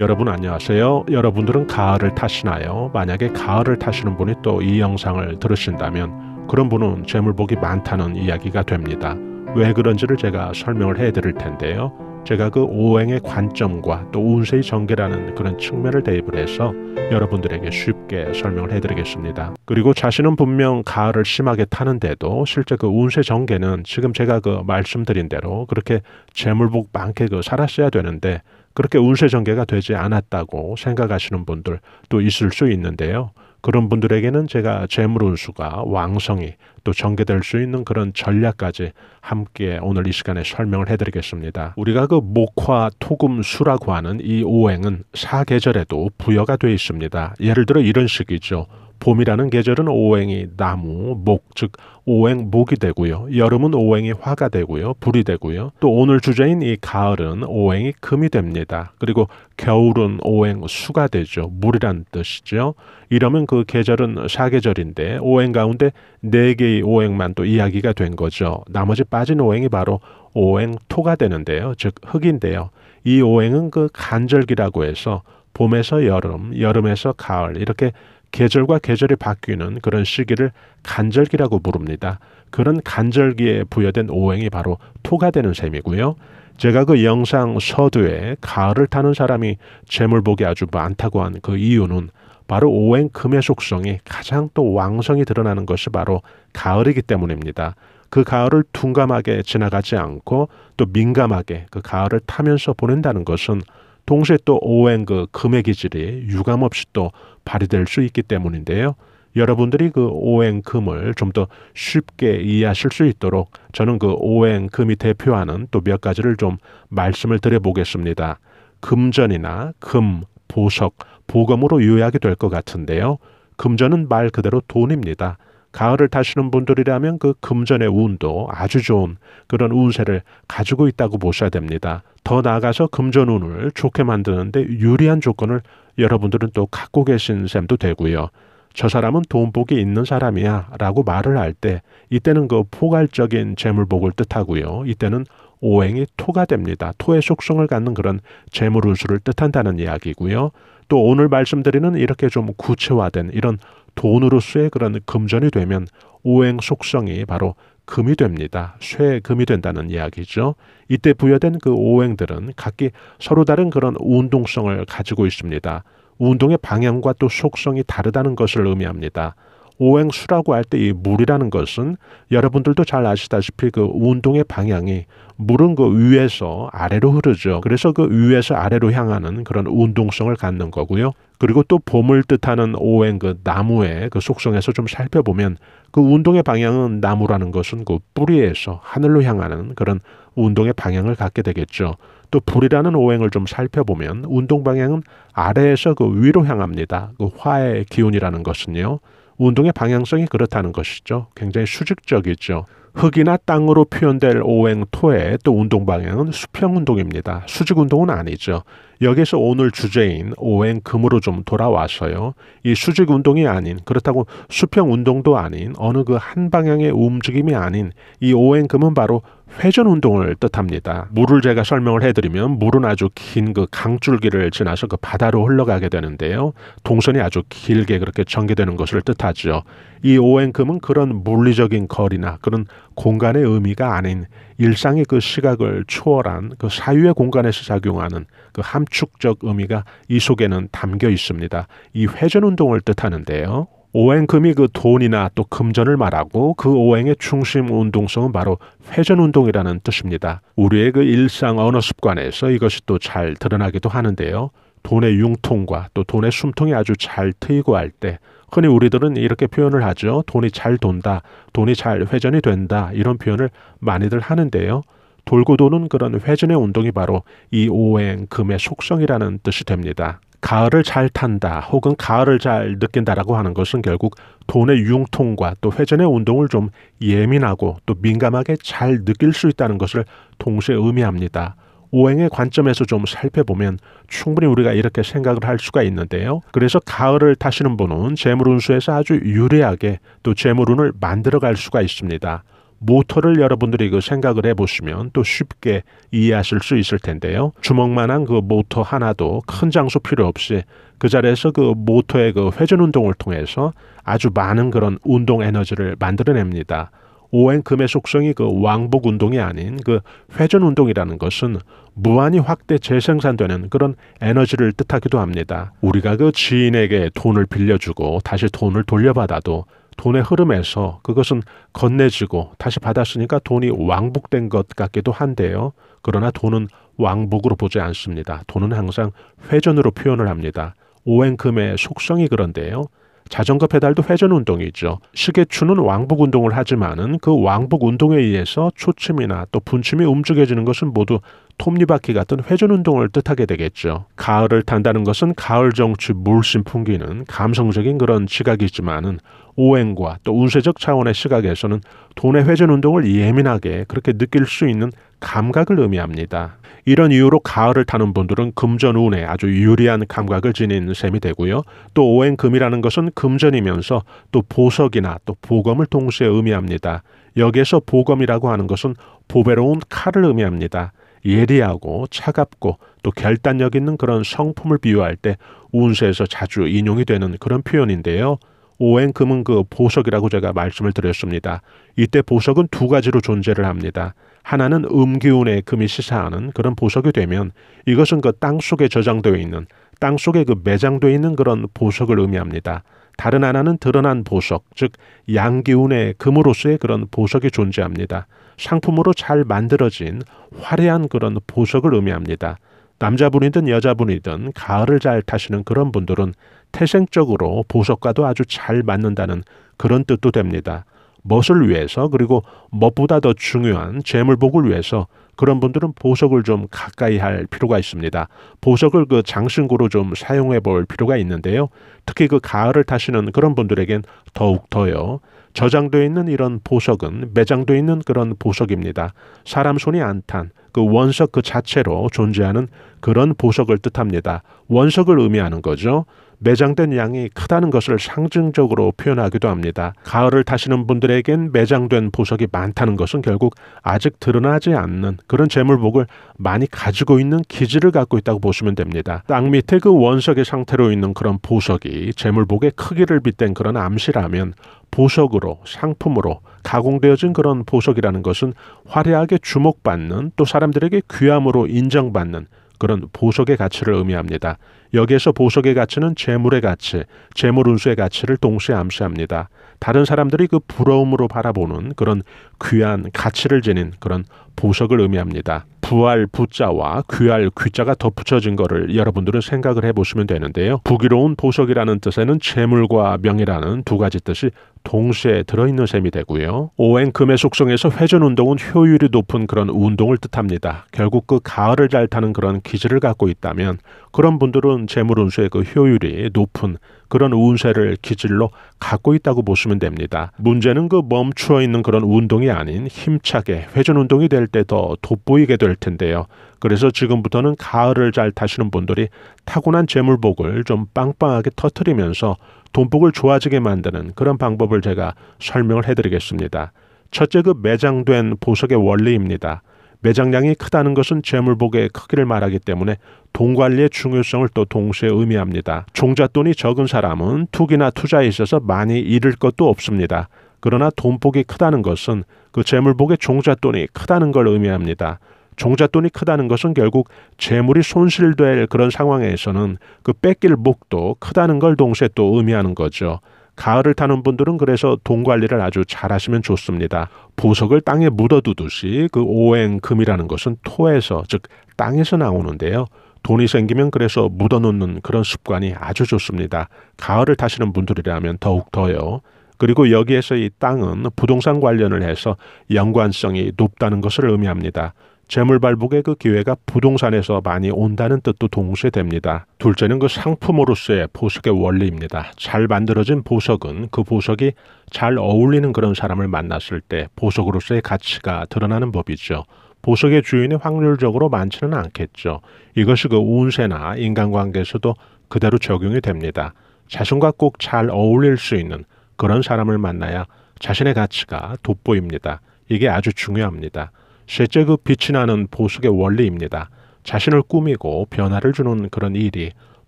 여러분 안녕하세요. 여러분들은 가을을 타시나요? 만약에 가을을 타시는 분이 또 이 영상을 들으신다면 그런 분은 재물복이 많다는 이야기가 됩니다. 왜 그런지를 제가 설명을 해드릴 텐데요. 제가 그 오행의 관점과 또 운세의 전개라는 그런 측면을 대입을 해서 여러분들에게 쉽게 설명을 해드리겠습니다. 그리고 자신은 분명 가을을 심하게 타는데도 실제 그 운세 전개는 지금 제가 그 말씀드린 대로 그렇게 재물복 많게 그 살았어야 되는데 그렇게 운세 전개가 되지 않았다고 생각하시는 분들 또 있을 수 있는데요. 그런 분들에게는 제가 재물 운수가 왕성이또 전개될 수 있는 그런 전략까지 함께 오늘 이 시간에 설명을 해드리겠습니다. 우리가 그 목화, 토금, 수라고 하는 이 오행은 사계절에도 부여가 되어 있습니다. 예를 들어 이런 식이죠. 봄이라는 계절은 오행이 나무, 목, 즉 오행 목이 되고요. 여름은 오행이 화가 되고요. 불이 되고요. 또 오늘 주제인 이 가을은 오행이 금이 됩니다. 그리고 겨울은 오행 수가 되죠. 물이란 뜻이죠. 이러면 그 계절은 사계절인데 오행 가운데 네 개의 오행만 또 이야기가 된 거죠. 나머지 빠진 오행이 바로 오행 토가 되는데요. 즉 흙인데요. 이 오행은 그 간절기라고 해서 봄에서 여름, 여름에서 가을 이렇게 계절과 계절이 바뀌는 그런 시기를 간절기라고 부릅니다. 그런 간절기에 부여된 오행이 바로 토가 되는 셈이고요. 제가 그 영상 서두에 가을을 타는 사람이 재물복이 아주 많다고 한 그 이유는 바로 오행 금의 속성이 가장 또왕성이 드러나는 것이 바로 가을이기 때문입니다. 그 가을을 둔감하게 지나가지 않고 또 민감하게 그 가을을 타면서 보낸다는 것은 동시에 또 오행 그 금의 기질이 유감없이 또 발휘될 수 있기 때문인데요. 여러분들이 그 오행금을 좀 더 쉽게 이해하실 수 있도록 저는 그 오행금이 대표하는 또 몇 가지를 좀 말씀을 드려보겠습니다. 금전이나 금, 보석, 보검으로 요약이 될 것 같은데요. 금전은 말 그대로 돈입니다. 가을을 타시는 분들이라면 그 금전의 운도 아주 좋은 그런 운세를 가지고 있다고 보셔야 됩니다. 더 나아가서 금전운을 좋게 만드는데 유리한 조건을 여러분들은 또 갖고 계신 셈도 되고요. 저 사람은 돈복이 있는 사람이야 라고 말을 할 때 이때는 그 포괄적인 재물복을 뜻하고요. 이때는 오행이 토가 됩니다. 토의 속성을 갖는 그런 재물운수를 뜻한다는 이야기고요. 또 오늘 말씀드리는 이렇게 좀 구체화된 이런 돈으로서의 그런 금전이 되면 오행 속성이 바로 금이 됩니다. 쇠금이 된다는 이야기죠. 이때 부여된 그 오행들은 각기 서로 다른 그런 운동성을 가지고 있습니다. 운동의 방향과 또 속성이 다르다는 것을 의미합니다. 오행수라고 할 때 이 물이라는 것은 여러분들도 잘 아시다시피 그 운동의 방향이 물은 그 위에서 아래로 흐르죠. 그래서 그 위에서 아래로 향하는 그런 운동성을 갖는 거고요. 그리고 또 봄을 뜻하는 오행 그 나무의 그 속성에서 좀 살펴보면 그 운동의 방향은 나무라는 것은 그 뿌리에서 하늘로 향하는 그런 운동의 방향을 갖게 되겠죠. 또 불이라는 오행을 좀 살펴보면 운동 방향은 아래에서 그 위로 향합니다. 그 화의 기운이라는 것은요. 운동의 방향성이 그렇다는 것이죠. 굉장히 수직적이죠. 흙이나 땅으로 표현될 오행토의 또 운동 방향은 수평 운동입니다. 수직 운동은 아니죠. 여기서 오늘 주제인 오행금으로 좀 돌아와서요. 이 수직 운동이 아닌 그렇다고 수평 운동도 아닌 어느 그 한 방향의 움직임이 아닌 이 오행금은 바로 회전 운동을 뜻합니다. 물을 제가 설명을 해드리면 물은 아주 긴 그 강줄기를 지나서 그 바다로 흘러가게 되는데요. 동선이 아주 길게 그렇게 전개되는 것을 뜻하죠. 이 오행금은 그런 물리적인 거리나 그런 공간의 의미가 아닌 일상의 그 시각을 초월한 그 사유의 공간에서 작용하는 그 함축적 의미가 이 속에는 담겨 있습니다. 이 회전 운동을 뜻하는데요. 오행금이 그 돈이나 또 금전을 말하고 그 오행의 중심 운동성은 바로 회전 운동이라는 뜻입니다. 우리의 그 일상 언어 습관에서 이것이 또 잘 드러나기도 하는데요. 돈의 융통과 또 돈의 숨통이 아주 잘 트이고 할때 흔히 우리들은 이렇게 표현을 하죠. 돈이 잘 돈다, 돈이 잘 회전이 된다, 이런 표현을 많이들 하는데요. 돌고 도는 그런 회전의 운동이 바로 이 오행 금의 속성이라는 뜻이 됩니다. 가을을 잘 탄다 혹은 가을을 잘 느낀다라고 하는 것은 결국 돈의 융통과 또 회전의 운동을 좀 예민하고 또 민감하게 잘 느낄 수 있다는 것을 동시에 의미합니다. 오행의 관점에서 좀 살펴보면 충분히 우리가 이렇게 생각을 할 수가 있는데요. 그래서 가을을 타시는 분은 재물운수에서 아주 유리하게 또 재물운을 만들어갈 수가 있습니다. 모터를 여러분들이 그 생각을 해보시면 또 쉽게 이해하실 수 있을 텐데요. 주먹만한 그 모터 하나도 큰 장소 필요 없이 그 자리에서 그 모터의 그 회전 운동을 통해서 아주 많은 그런 운동 에너지를 만들어냅니다. 오행금의 속성이 그 왕복 운동이 아닌 그 회전 운동이라는 것은 무한히 확대 재생산되는 그런 에너지를 뜻하기도 합니다. 우리가 그 지인에게 돈을 빌려주고 다시 돈을 돌려받아도 돈의 흐름에서 그것은 건네지고 다시 받았으니까 돈이 왕복된 것 같기도 한데요. 그러나 돈은 왕복으로 보지 않습니다. 돈은 항상 회전으로 표현을 합니다. 오행금의 속성이 그런데요. 자전거 페달도 회전 운동이죠. 시계추는 왕복 운동을 하지만은 그 왕복 운동에 의해서 초침이나 또 분침이 움직여지는 것은 모두 톱니바퀴 같은 회전 운동을 뜻하게 되겠죠. 가을을 탄다는 것은 가을 정취 물씬 풍기는 감성적인 그런 시각이지만은 오행과 또 운세적 차원의 시각에서는 돈의 회전 운동을 예민하게 그렇게 느낄 수 있는 감각을 의미합니다. 이런 이유로 가을을 타는 분들은 금전 운에 아주 유리한 감각을 지닌 셈이 되고요. 또 오행금이라는 것은 금전이면서 또 보석이나 또 보검을 동시에 의미합니다. 여기에서 보검이라고 하는 것은 보배로운 칼을 의미합니다. 예리하고 차갑고 또 결단력 있는 그런 성품을 비유할 때 운세에서 자주 인용이 되는 그런 표현인데요. 오행금은 그 보석이라고 제가 말씀을 드렸습니다. 이때 보석은 두 가지로 존재를 합니다. 하나는 음기운의 금이 시사하는 그런 보석이 되면 이것은 그 땅 속에 저장되어 있는 땅 속에 그 매장되어 있는 그런 보석을 의미합니다. 다른 하나는 드러난 보석, 즉 양기운의 금으로서의 그런 보석이 존재합니다. 상품으로 잘 만들어진 화려한 그런 보석을 의미합니다. 남자분이든 여자분이든 가을을 잘 타시는 그런 분들은 태생적으로 보석과도 아주 잘 맞는다는 그런 뜻도 됩니다. 멋을 위해서 그리고 무엇보다더 중요한 재물복을 위해서 그런 분들은 보석을 좀 가까이 할 필요가 있습니다. 보석을 그 장신구로 좀 사용해 볼 필요가 있는데요. 특히 그 가을을 타시는 그런 분들에겐 더욱 더요. 저장되어 있는 이런 보석은 매장되어 있는 그런 보석입니다. 사람 손이 안 탄 그 원석 그 자체로 존재하는 그런 보석을 뜻합니다. 원석을 의미하는 거죠. 매장된 양이 크다는 것을 상징적으로 표현하기도 합니다. 가을을 타시는 분들에겐 매장된 보석이 많다는 것은 결국 아직 드러나지 않는 그런 재물복을 많이 가지고 있는 기질을 갖고 있다고 보시면 됩니다. 땅 밑에 그 원석의 상태로 있는 그런 보석이 재물복의 크기를 빗댄 그런 암시라면 보석으로 상품으로 가공되어진 그런 보석이라는 것은 화려하게 주목받는 또 사람들에게 귀함으로 인정받는 그런 보석의 가치를 의미합니다. 여기에서 보석의 가치는 재물의 가치, 재물 운수의 가치를 동시에 암시합니다. 다른 사람들이 그 부러움으로 바라보는 그런 귀한 가치를 지닌 그런 보석을 의미합니다. 부활 부자와 귀할 귀자가 덧붙여진 것을 여러분들은 생각을 해보시면 되는데요. 부기로운 보석이라는 뜻에는 재물과 명이라는 두 가지 뜻이 동시에 들어있는 셈이 되고요. 오행금의 속성에서 회전운동은 효율이 높은 그런 운동을 뜻합니다. 결국 그 가을을 잘 타는 그런 기질을 갖고 있다면 그런 분들은 재물운수의 그 효율이 높은 그런 운세를 기질로 갖고 있다고 보시면 됩니다. 문제는 그 멈추어 있는 그런 운동이 아닌 힘차게 회전 운동이 될 때 더 돋보이게 될 텐데요. 그래서 지금부터는 가을을 잘 타시는 분들이 타고난 재물복을 좀 빵빵하게 터트리면서 돈복을 좋아지게 만드는 그런 방법을 제가 설명을 해드리겠습니다. 첫째 그 매장된 보석의 원리입니다. 매장량이 크다는 것은 재물복의 크기를 말하기 때문에 돈 관리의 중요성을 또 동시에 의미합니다. 종잣돈이 적은 사람은 투기나 투자에 있어서 많이 잃을 것도 없습니다. 그러나 돈복이 크다는 것은 그 재물복의 종잣돈이 크다는 걸 의미합니다. 종잣돈이 크다는 것은 결국 재물이 손실될 그런 상황에서는 그 뺏길 목도 크다는 걸 동시에 또 의미하는 거죠. 가을을 타는 분들은 그래서 돈 관리를 아주 잘하시면 좋습니다. 보석을 땅에 묻어두듯이 그 오행금이라는 것은 토에서 즉 땅에서 나오는데요. 돈이 생기면 그래서 묻어놓는 그런 습관이 아주 좋습니다. 가을을 타시는 분들이라면 더욱 더요. 그리고 여기에서 이 땅은 부동산 관련을 해서 연관성이 높다는 것을 의미합니다. 재물 발복의 그 기회가 부동산에서 많이 온다는 뜻도 동시에 됩니다. 둘째는 그 상품으로서의 보석의 원리입니다. 잘 만들어진 보석은 그 보석이 잘 어울리는 그런 사람을 만났을 때 보석으로서의 가치가 드러나는 법이죠. 보석의 주인이 확률적으로 많지는 않겠죠. 이것이 그 운세나 인간관계에서도 그대로 적용이 됩니다. 자신과 꼭 잘 어울릴 수 있는 그런 사람을 만나야 자신의 가치가 돋보입니다. 이게 아주 중요합니다. 셋째 그 빛이 나는 보석의 원리입니다. 자신을 꾸미고 변화를 주는 그런 일이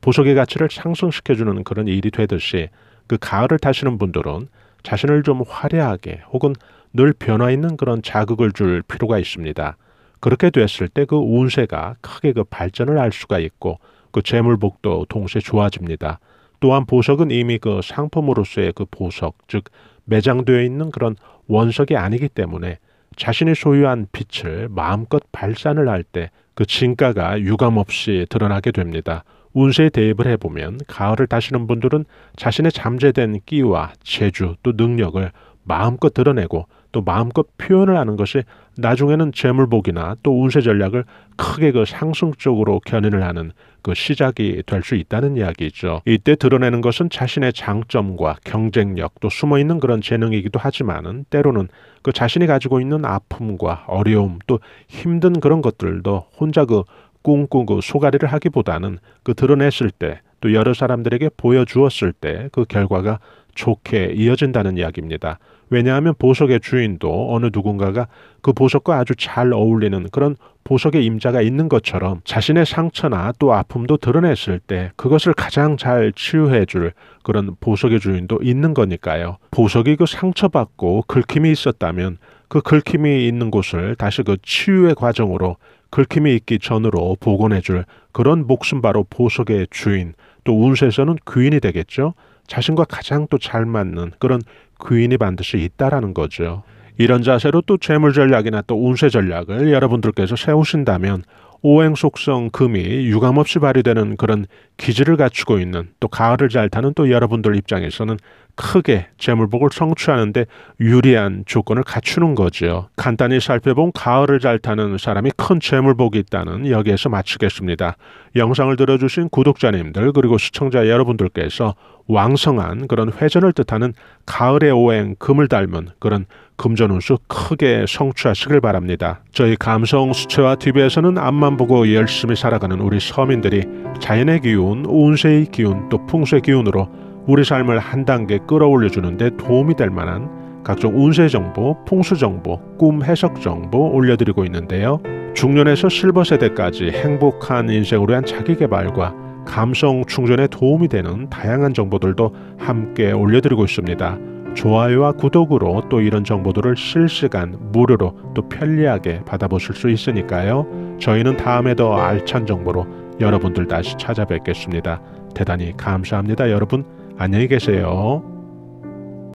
보석의 가치를 상승시켜주는 그런 일이 되듯이 그 가을을 타시는 분들은 자신을 좀 화려하게 혹은 늘 변화 있는 그런 자극을 줄 필요가 있습니다. 그렇게 됐을 때 그 운세가 크게 그 발전을 할 수가 있고 그 재물복도 동시에 좋아집니다. 또한 보석은 이미 그 상품으로서의 그 보석, 즉 매장되어 있는 그런 원석이 아니기 때문에 자신이 소유한 빛을 마음껏 발산을 할 때 그 진가가 유감없이 드러나게 됩니다. 운세에 대입을 해보면 가을을 다시는 분들은 자신의 잠재된 끼와 재주 또 능력을 마음껏 드러내고 또 마음껏 표현을 하는 것이 나중에는 재물복이나 또 운세 전략을 크게 그 상승적으로 견인을 하는 그 시작이 될 수 있다는 이야기죠. 이때 드러내는 것은 자신의 장점과 경쟁력 또 숨어 있는 그런 재능이기도 하지만은 때로는 그 자신이 가지고 있는 아픔과 어려움 또 힘든 그런 것들도 혼자 그 꿍꿍 그 소가리를 하기보다는 그 드러냈을 때 또 여러 사람들에게 보여주었을 때 그 결과가 좋게 이어진다는 이야기입니다. 왜냐하면 보석의 주인도 어느 누군가가 그 보석과 아주 잘 어울리는 그런 보석의 임자가 있는 것처럼 자신의 상처나 또 아픔도 드러냈을 때 그것을 가장 잘 치유해 줄 그런 보석의 주인도 있는 거니까요. 보석이 그 상처받고 긁힘이 있었다면 그 긁힘이 있는 곳을 다시 그 치유의 과정으로 긁힘이 있기 전으로 복원해 줄 그런 목숨 바로 보석의 주인 또 운세에서는 귀인이 되겠죠. 자신과 가장 또 잘 맞는 그런 귀인이 반드시 있다라는 거죠. 이런 자세로 또 재물 전략이나 또 운세 전략을 여러분들께서 세우신다면 오행 속성 금이 유감없이 발휘되는 그런 기질을 갖추고 있는 또 가을을 잘 타는 또 여러분들 입장에서는 크게 재물복을 성취하는데 유리한 조건을 갖추는 거지요. 간단히 살펴본 가을을 잘 타는 사람이 큰 재물복이 있다는 여기에서 마치겠습니다. 영상을 들어주신 구독자님들 그리고 시청자 여러분들께서 왕성한 그런 회전을 뜻하는 가을의 오행 금을 닮은 그런 금전운수 크게 성취하시길 바랍니다. 저희 감성수채화 TV에서는 앞만 보고 열심히 살아가는 우리 서민들이 자연의 기운, 운세의 기운 또 풍수의 기운으로 우리 삶을 한 단계 끌어올려 주는데 도움이 될 만한 각종 운세 정보, 풍수 정보, 꿈 해석 정보 올려드리고 있는데요. 중년에서 실버 세대까지 행복한 인생으로 한 자기 개발과 감성 충전에 도움이 되는 다양한 정보들도 함께 올려드리고 있습니다. 좋아요와 구독으로 또 이런 정보들을 실시간 무료로 또 편리하게 받아보실 수 있으니까요. 저희는 다음에 더 알찬 정보로 여러분들 다시 찾아뵙겠습니다. 대단히 감사합니다. 여러분 안녕히 계세요.